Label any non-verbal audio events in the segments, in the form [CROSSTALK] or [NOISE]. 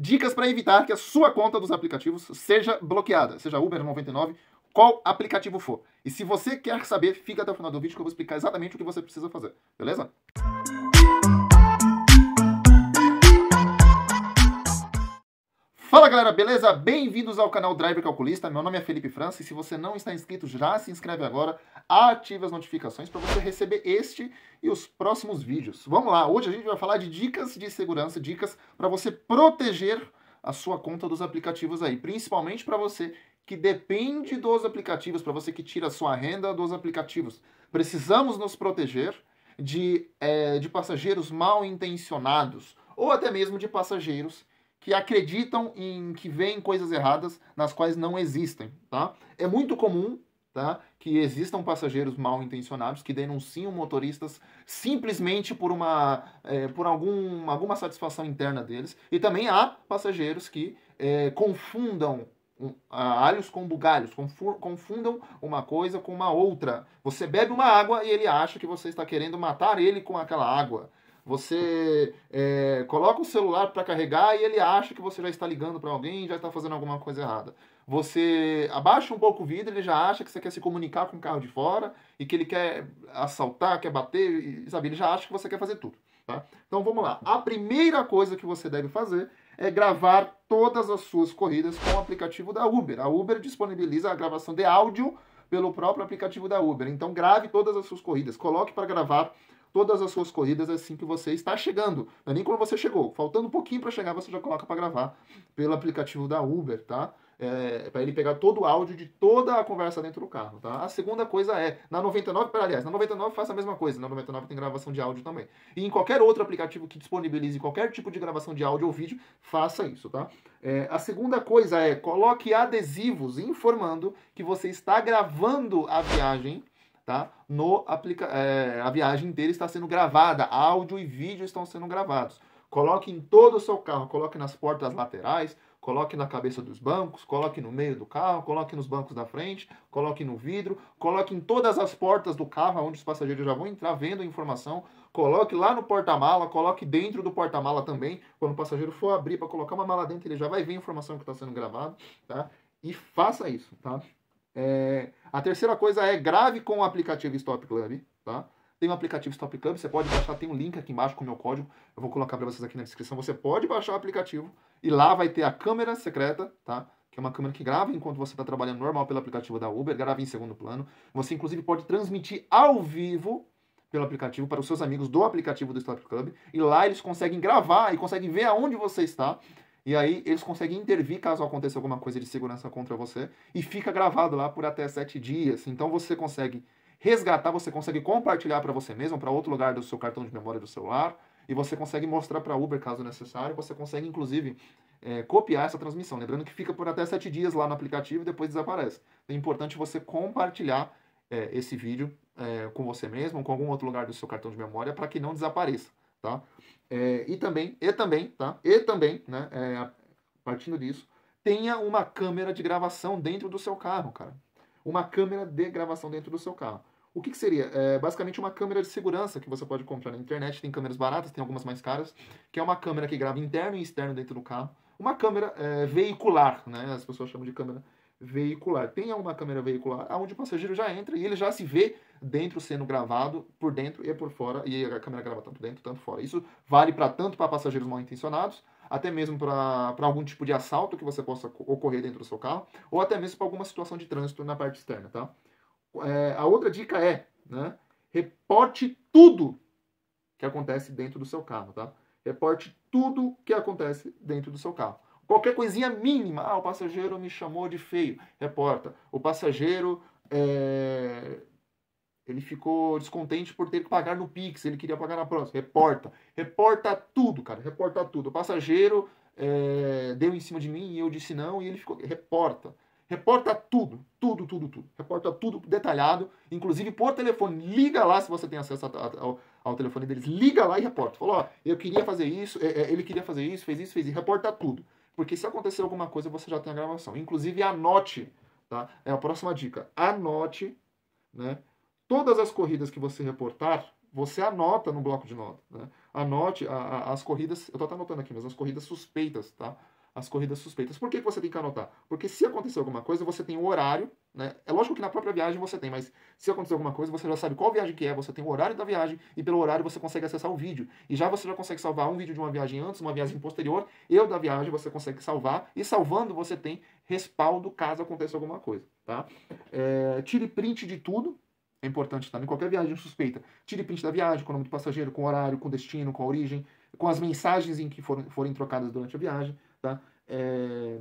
Dicas para evitar que a sua conta dos aplicativos seja bloqueada, seja Uber 99, qual aplicativo for. E se você quer saber, fica até o final do vídeo que eu vou explicar exatamente o que você precisa fazer, beleza? Fala galera, beleza? Bem-vindos ao canal Driver Calculista. Meu nome é Felipe França e se você não está inscrito, já se inscreve agora, ative as notificações para você receber este e os próximos vídeos. Vamos lá, hoje a gente vai falar de dicas de segurança, dicas para você proteger a sua conta dos aplicativos aí, principalmente para você que depende dos aplicativos, para você que tira a sua renda dos aplicativos. Precisamos nos proteger de, é, de passageiros mal intencionados ou até mesmo de passageiros que acreditam em que veem coisas erradas nas quais não existem, tá? É muito comum, tá, que existam passageiros mal intencionados que denunciam motoristas simplesmente por uma é, por algum, alguma satisfação interna deles e também há passageiros que é, confundam um, alhos com bugalhos, confundam uma coisa com uma outra. Você bebe uma água e ele acha que você está querendo matar ele com aquela água. Você é, coloca o celular para carregar e ele acha que você já está ligando para alguém, já está fazendo alguma coisa errada. Você abaixa um pouco o vidro, ele já acha que você quer se comunicar com o carro de fora e que ele quer assaltar, quer bater, e, sabe? Ele já acha que você quer fazer tudo. Tá? Então vamos lá. A primeira coisa que você deve fazer é gravar todas as suas corridas com o aplicativo da Uber. A Uber disponibiliza a gravação de áudio pelo próprio aplicativo da Uber. Então grave todas as suas corridas, coloque para gravar todas as suas corridas assim que você está chegando. Não é nem quando você chegou. Faltando um pouquinho para chegar, você já coloca para gravar pelo aplicativo da Uber, tá? É, para ele pegar todo o áudio de toda a conversa dentro do carro, tá? A segunda coisa é, na 99, aliás, na 99 faça a mesma coisa, na 99 tem gravação de áudio também. E em qualquer outro aplicativo que disponibilize qualquer tipo de gravação de áudio ou vídeo, faça isso, tá? É, a segunda coisa é, coloque adesivos informando que você está gravando a viagem tá? No aplica é, a viagem inteira está sendo gravada, áudio e vídeo estão sendo gravados. Coloque em todo o seu carro, coloque nas portas laterais, coloque na cabeça dos bancos, coloque no meio do carro, coloque nos bancos da frente, coloque no vidro, coloque em todas as portas do carro onde os passageiros já vão entrar vendo a informação, coloque lá no porta-mala, coloque dentro do porta-mala também, quando o passageiro for abrir para colocar uma mala dentro, ele já vai ver a informação que está sendo gravada, tá? E faça isso, tá? É... A terceira coisa é grave com o aplicativo Stop Club, tá? Tem um aplicativo Stop Club, você pode baixar, tem um link aqui embaixo com o meu código, eu vou colocar para vocês aqui na descrição. Você pode baixar o aplicativo e lá vai ter a câmera secreta, tá? Que é uma câmera que grava enquanto você está trabalhando normal pelo aplicativo da Uber, grava em segundo plano. Você inclusive pode transmitir ao vivo pelo aplicativo para os seus amigos do aplicativo do Stop Club e lá eles conseguem gravar e conseguem ver aonde você está e aí eles conseguem intervir caso aconteça alguma coisa de segurança contra você e fica gravado lá por até sete dias. Então você consegue resgatar, você consegue compartilhar para você mesmo, para outro lugar do seu cartão de memória do celular e você consegue mostrar para Uber caso necessário. Você consegue inclusive é, copiar essa transmissão. Lembrando que fica por até sete dias lá no aplicativo e depois desaparece. Então, é importante você compartilhar é, esse vídeo é, com você mesmo, com algum outro lugar do seu cartão de memória, para que não desapareça tá? É, e também, e também, tá? E também, né? É, partindo disso, tenha uma câmera de gravação dentro do seu carro, cara. Uma câmera de gravação dentro do seu carro. O que, que seria? É, basicamente uma câmera de segurança que você pode comprar na internet. Tem câmeras baratas, tem algumas mais caras, que é uma câmera que grava interno e externo dentro do carro. Uma câmera é, veicular, né? As pessoas chamam de câmera veicular. tem uma câmera veicular onde o passageiro já entra e ele já se vê dentro sendo gravado por dentro e por fora, e a câmera grava tanto dentro, tanto fora. Isso vale para tanto para passageiros mal intencionados, até mesmo para algum tipo de assalto que você possa ocorrer dentro do seu carro, ou até mesmo para alguma situação de trânsito na parte externa, tá? É, a outra dica é, né, reporte tudo que acontece dentro do seu carro, tá? Reporte tudo que acontece dentro do seu carro. Qualquer coisinha mínima. Ah, o passageiro me chamou de feio. Reporta. O passageiro. É... Ele ficou descontente por ter que pagar no Pix, ele queria pagar na próxima. Reporta. Reporta tudo, cara. Reporta tudo. O passageiro é... deu em cima de mim e eu disse não, e ele ficou. Reporta. Reporta tudo, tudo, tudo, tudo. Reporta tudo detalhado, inclusive por telefone. Liga lá se você tem acesso a, ao, telefone deles. Liga lá e reporta. Falou, ó, eu queria fazer isso, é, é, ele queria fazer isso, fez isso, fez isso. Reporta tudo. Porque se acontecer alguma coisa, você já tem a gravação. Inclusive, anote, tá? É a próxima dica. Anote, né? Todas as corridas que você reportar, você anota no bloco de nota, né? Anote a, a, as corridas, eu tô até anotando aqui, mas as corridas suspeitas, tá? as corridas suspeitas. Por que, que você tem que anotar? Porque se acontecer alguma coisa, você tem o horário, né? É lógico que na própria viagem você tem, mas se acontecer alguma coisa, você já sabe qual viagem que é, você tem o horário da viagem e pelo horário você consegue acessar o vídeo. E já você já consegue salvar um vídeo de uma viagem antes, uma viagem posterior, eu da viagem você consegue salvar e salvando você tem respaldo caso aconteça alguma coisa, tá? É, tire print de tudo, é importante, tá? Em qualquer viagem suspeita, tire print da viagem, com o nome do passageiro, com o horário, com o destino, com a origem, com as mensagens em que foram, forem trocadas durante a viagem. Tá? É...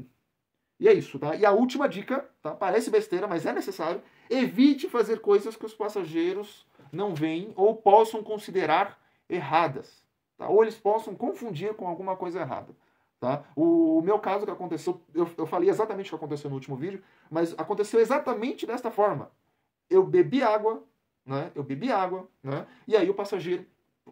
E é isso, tá? E a última dica, tá? Parece besteira, mas é necessário. Evite fazer coisas que os passageiros não veem ou possam considerar erradas, tá? Ou eles possam confundir com alguma coisa errada, tá? O, o meu caso que aconteceu, eu, eu falei exatamente o que aconteceu no último vídeo, mas aconteceu exatamente desta forma. Eu bebi água, né? Eu bebi água, né? E aí o passageiro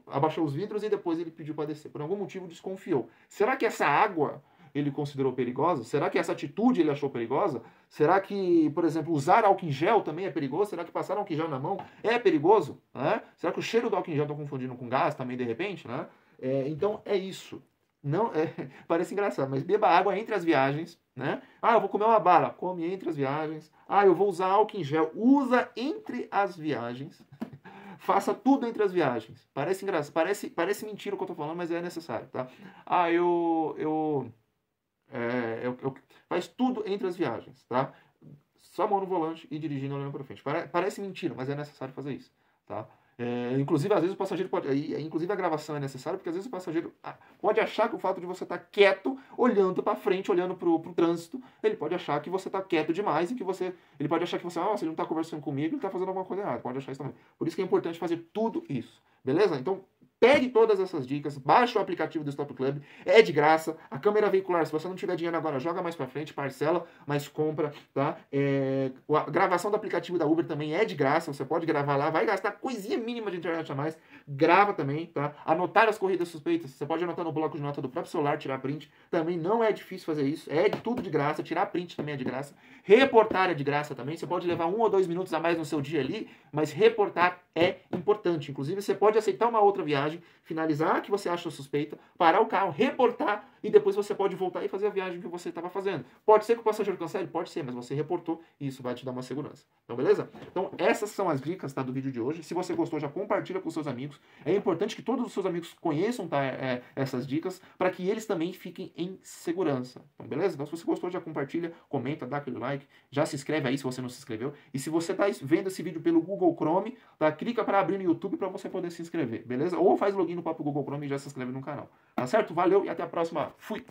abaixou os vidros e depois ele pediu para descer. Por algum motivo desconfiou. Será que essa água ele considerou perigosa? Será que essa atitude ele achou perigosa? Será que, por exemplo, usar álcool em gel também é perigoso? Será que passar álcool em gel na mão é perigoso? Né? Será que o cheiro do álcool em gel está confundindo com gás também de repente? Né? É, então é isso. Não, é, [LAUGHS] parece engraçado, mas beba água entre as viagens, né? Ah, eu vou comer uma bala, come entre as viagens. Ah, eu vou usar álcool em gel, usa entre as viagens. [LAUGHS] Faça tudo entre as viagens. Parece engraçado, parece, parece mentira o que eu tô falando, mas é necessário, tá? Ah, eu eu é, é, é, é faz tudo entre as viagens, tá? Só mão no volante e dirigindo olhando para frente. Parece mentira, mas é necessário fazer isso, tá? É, inclusive, às vezes o passageiro pode. Inclusive, a gravação é necessária, porque às vezes o passageiro ah, pode achar que o fato de você estar tá quieto, olhando para frente, olhando para o trânsito, ele pode achar que você está quieto demais e que você. Ele pode achar que você, ah, você não está conversando comigo, ele está fazendo alguma coisa errada. Pode achar isso também. Por isso que é importante fazer tudo isso. Beleza? Então, Pegue todas essas dicas, baixe o aplicativo do Stop Club, é de graça. A câmera veicular, se você não tiver dinheiro agora, joga mais para frente, parcela, mas compra, tá? É, a gravação do aplicativo da Uber também é de graça, você pode gravar lá, vai gastar coisinha mínima de internet a mais, grava também, tá? Anotar as corridas suspeitas, você pode anotar no bloco de nota do próprio celular, tirar print, também não é difícil fazer isso, é tudo de graça, tirar print também é de graça, reportar é de graça também, você pode levar um ou dois minutos a mais no seu dia ali, mas reportar é importante. Inclusive, você pode aceitar uma outra viagem viagem, finalizar que você acha suspeita, parar o carro, reportar e depois você pode voltar e fazer a viagem que você estava fazendo. Pode ser que o passageiro cancele? Pode ser, mas você reportou e isso vai te dar uma segurança. Então, beleza? Então, essas são as dicas tá, do vídeo de hoje. Se você gostou, já compartilha com seus amigos. É importante que todos os seus amigos conheçam tá, é, essas dicas para que eles também fiquem em segurança. Então, beleza? Então, se você gostou, já compartilha, comenta, dá aquele like. Já se inscreve aí se você não se inscreveu. E se você está vendo esse vídeo pelo Google Chrome, tá, clica para abrir no YouTube para você poder se inscrever, beleza? Ou faz login no próprio Google Chrome e já se inscreve no canal. Tá certo? Valeu e até a próxima. Fui!